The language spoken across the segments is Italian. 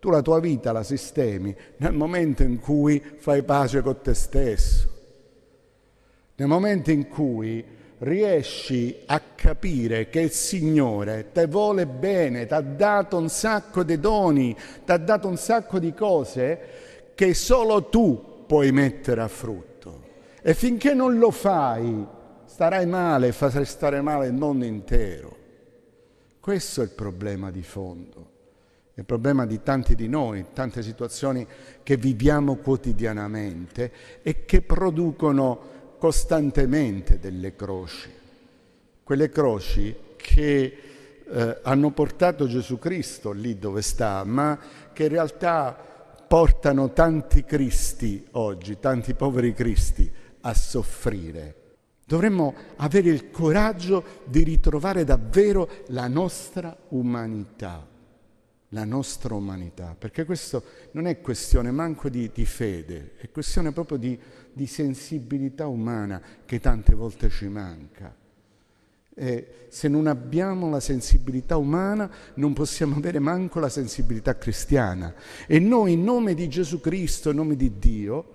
Tu la tua vita la sistemi nel momento in cui fai pace con te stesso, nel momento in cui riesci a capire che il Signore te vuole bene, ti ha dato un sacco di doni, ti ha dato un sacco di cose che solo tu puoi mettere a frutto. E finché non lo fai, starai male, farai stare male il mondo intero. Questo è il problema di fondo il problema di tanti di noi, tante situazioni che viviamo quotidianamente e che producono costantemente delle croci, quelle croci che eh, hanno portato Gesù Cristo lì dove sta, ma che in realtà portano tanti Cristi oggi, tanti poveri Cristi a soffrire. Dovremmo avere il coraggio di ritrovare davvero la nostra umanità la nostra umanità, perché questo non è questione manco di, di fede, è questione proprio di, di, sensibilità umana che tante volte ci manca. E se non abbiamo la sensibilità umana non possiamo avere manco la sensibilità cristiana e noi in nome di Gesù Cristo, in nome di Dio,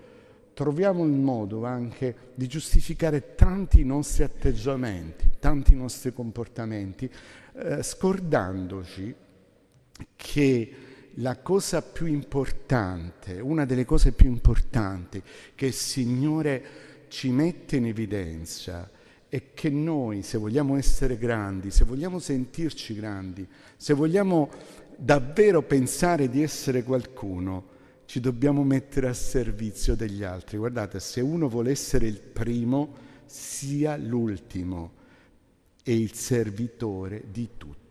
troviamo il modo anche di giustificare tanti nostri atteggiamenti, tanti nostri comportamenti, eh, scordandoci che la cosa più importante, una delle cose più importanti che il Signore ci mette in evidenza è che noi, se vogliamo essere grandi, se vogliamo sentirci grandi, se vogliamo davvero pensare di essere qualcuno, ci dobbiamo mettere a servizio degli altri. Guardate, se uno vuole essere il primo, sia l'ultimo e il servitore di tutti.